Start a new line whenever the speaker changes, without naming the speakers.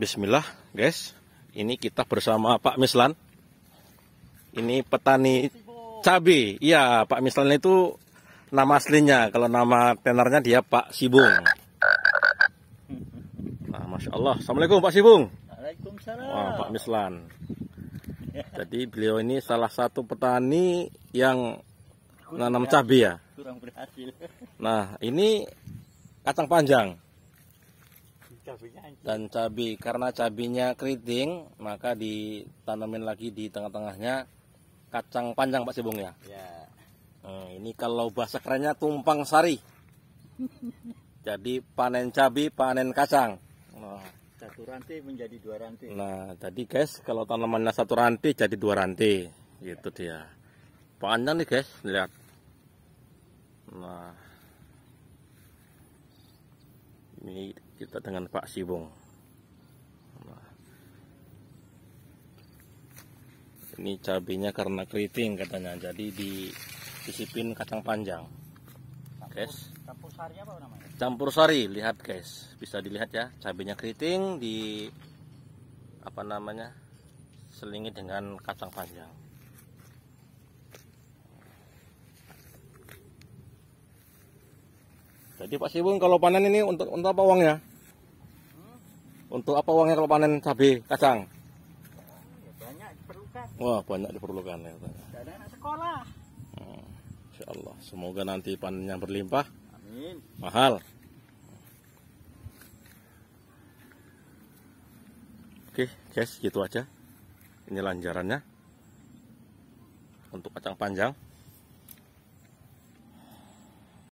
Bismillah guys Ini kita bersama Pak Mislan Ini petani cabai Iya Pak Mislan itu nama aslinya Kalau nama tenarnya dia Pak Sibung Nah Masya Allah Assalamualaikum Pak Sibung Waalaikumsalam Wah, Pak Mislan Jadi beliau ini salah satu petani yang nanam cabai ya Kurang berhasil Nah ini kacang panjang cabenya dan cabai karena cabenya keriting maka ditanamin lagi di tengah-tengahnya kacang panjang Pak Sibung ya. ya. Nah, ini kalau bahasa kerennya tumpang sari. Jadi panen cabai, panen kacang. Nah, satu rantai menjadi dua rantai. Nah, tadi guys kalau tanamannya satu rantai jadi dua rantai. Gitu dia. Panjang nih guys, lihat. Nah. Ini kita dengan Pak Sibong ini cabenya karena keriting katanya jadi di disipin kacang panjang guys campur sari apa namanya campur sari lihat guys bisa dilihat ya cabenya keriting di apa namanya selingi dengan kacang panjang Jadi Pak Sibung kalau panen ini untuk untuk apa uangnya? Untuk apa uangnya kalau panen cabai kacang? Banyak diperlukan. Wah, banyak diperlukan ya. Dan anak sekolah. Hmm, insya Allah, semoga nanti panennya berlimpah. Amin. Mahal. Oke, guys, gitu aja. Ini lanjarannya untuk kacang panjang.